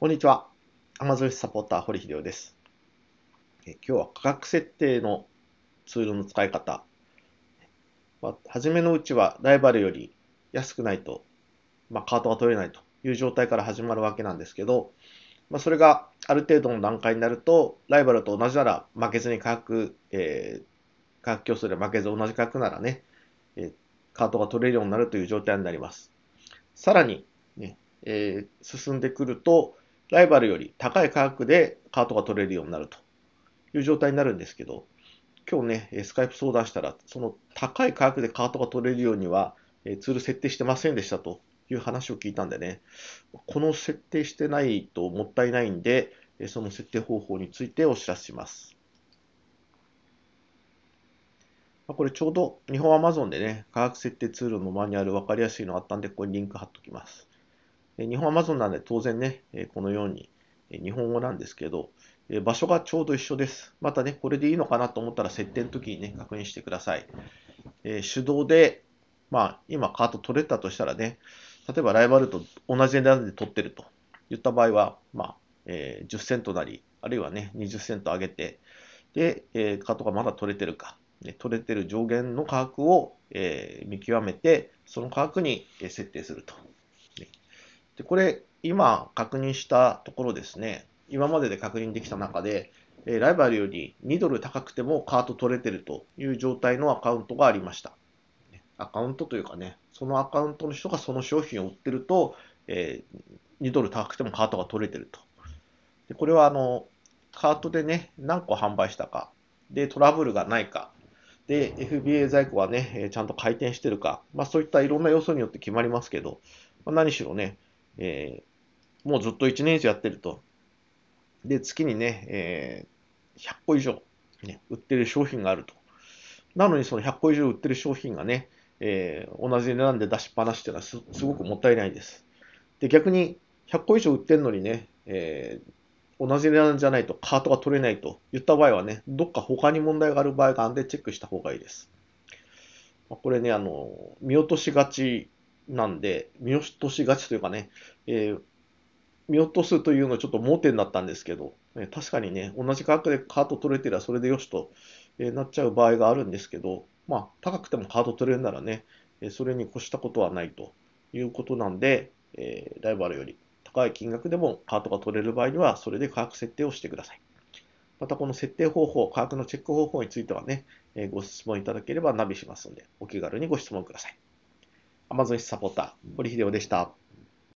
こんにちは。アマゾンサポーター、堀秀夫です。え今日は価格設定のツールの使い方。まあ、初めのうちはライバルより安くないと、まあ、カートが取れないという状態から始まるわけなんですけど、まあ、それがある程度の段階になると、ライバルと同じなら負けずに価格、えー、価格競争で負けず同じ価格ならね、えー、カートが取れるようになるという状態になります。さらにね、ねえー、進んでくると、ライバルより高い価格でカートが取れるようになるという状態になるんですけど、今日ね、スカイプ相談したら、その高い価格でカートが取れるようには、えツール設定してませんでしたという話を聞いたんでね、この設定してないともったいないんで、その設定方法についてお知らせします。これちょうど日本アマゾンでね、価格設定ツールのマニュアルわかりやすいのあったんで、ここにリンク貼っときます。日本アマゾンなんで当然ね、このように日本語なんですけど、場所がちょうど一緒です。またね、これでいいのかなと思ったら設定の時にね、確認してください。え手動で、まあ、今カート取れたとしたらね、例えばライバルと同じ値段で取ってると言った場合は、まあ、え10セントなり、あるいはね、20セント上げて、で、えカートがまだ取れてるか、ね、取れてる上限の価格を、え見極めて、その価格に設定すると。で、これ、今確認したところですね、今までで確認できた中で、えライバルより2ドル高くてもカート取れてるという状態のアカウントがありました。アカウントというかね、そのアカウントの人がその商品を売ってると、え2ドル高くてもカートが取れてると。でこれはあの、カートでね、何個販売したか、で、トラブルがないか、で、FBA 在庫はね、ちゃんと回転してるか、まあそういったいろんな要素によって決まりますけど、ま何しろね、えー、もうずっと1年以上やってると。で、月にね、えー、100個以上、ね、売ってる商品があると。なのにその100個以上売ってる商品がね、えー、同じ値段で出しっぱなしっていうのはすごくもったいないです。で、逆に100個以上売ってるのにね、えー、同じ値段じゃないとカートが取れないと言った場合はね、どっか他に問題がある場合があんでチェックした方がいいです。これね、あの、見落としがちなんで、見落としがちというかね、えー、見落とすというのはちょっと盲点だったんですけど、え確かにね、同じ価格でカート取れてればそれでよしと、えなっちゃう場合があるんですけど、まあ、高くてもカート取れるならね、えそれに越したことはないということなんで、えライバルより高い金額でもカートが取れる場合には、それで価格設定をしてください。またこの設定方法、価格のチェック方法についてはね、えご質問いただければナビしますので、お気軽にご質問ください。アマゾンサポーター、堀秀夫でした。